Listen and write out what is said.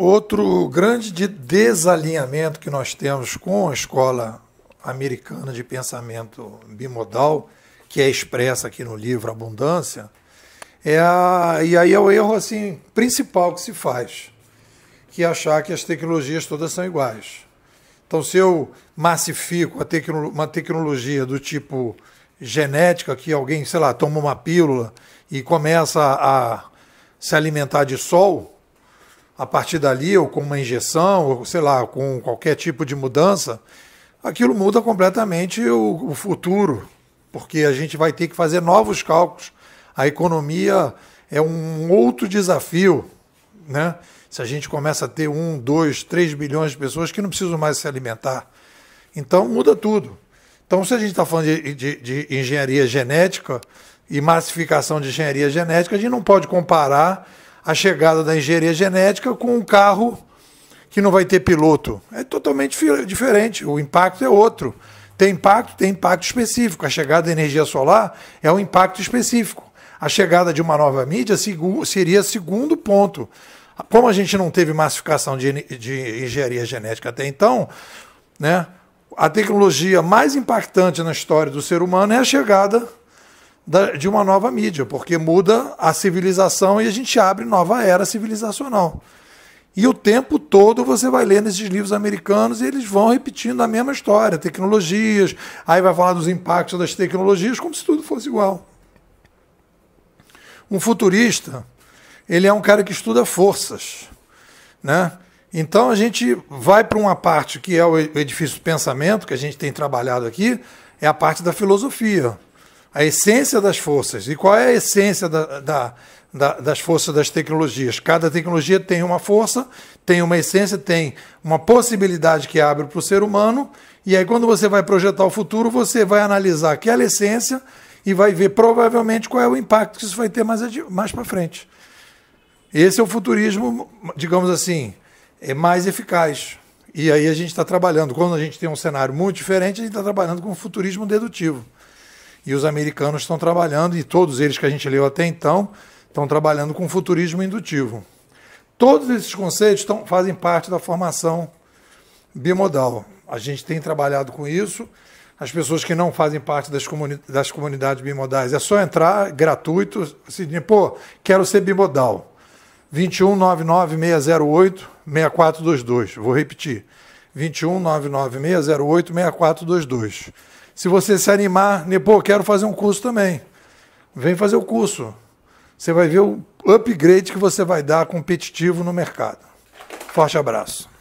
Outro grande de desalinhamento que nós temos com a escola americana de pensamento bimodal, que é expressa aqui no livro Abundância, é a, e aí é o erro assim principal que se faz, que é achar que as tecnologias todas são iguais. Então, se eu massifico tecno, uma tecnologia do tipo genética, que alguém, sei lá, toma uma pílula e começa a se alimentar de sol, a partir dali, ou com uma injeção, ou sei lá, com qualquer tipo de mudança, aquilo muda completamente o, o futuro, porque a gente vai ter que fazer novos cálculos. A economia é um outro desafio, né? Se a gente começa a ter um, dois, três bilhões de pessoas que não precisam mais se alimentar. Então muda tudo. Então, se a gente está falando de, de, de engenharia genética e massificação de engenharia genética, a gente não pode comparar a chegada da engenharia genética com um carro que não vai ter piloto. É totalmente diferente, o impacto é outro. Tem impacto, tem impacto específico. A chegada da energia solar é um impacto específico. A chegada de uma nova mídia seria segundo ponto. Como a gente não teve massificação de, de engenharia genética até então, né, a tecnologia mais impactante na história do ser humano é a chegada de uma nova mídia, porque muda a civilização e a gente abre nova era civilizacional. E o tempo todo você vai lendo esses livros americanos e eles vão repetindo a mesma história, tecnologias, aí vai falar dos impactos das tecnologias, como se tudo fosse igual. Um futurista, ele é um cara que estuda forças, né? Então a gente vai para uma parte que é o edifício do pensamento, que a gente tem trabalhado aqui, é a parte da filosofia a essência das forças. E qual é a essência da, da, da, das forças das tecnologias? Cada tecnologia tem uma força, tem uma essência, tem uma possibilidade que abre para o ser humano. E aí, quando você vai projetar o futuro, você vai analisar aquela essência e vai ver provavelmente qual é o impacto que isso vai ter mais, mais para frente. Esse é o futurismo, digamos assim, é mais eficaz. E aí a gente está trabalhando, quando a gente tem um cenário muito diferente, a gente está trabalhando com futurismo dedutivo e os americanos estão trabalhando, e todos eles que a gente leu até então, estão trabalhando com futurismo indutivo. Todos esses conceitos estão, fazem parte da formação bimodal. A gente tem trabalhado com isso. As pessoas que não fazem parte das, comuni das comunidades bimodais, é só entrar gratuito, se assim, pô, quero ser bimodal. 21996086422. Vou repetir. 21996086422. Se você se animar, né, pô, quero fazer um curso também. Vem fazer o curso. Você vai ver o upgrade que você vai dar competitivo no mercado. Forte abraço.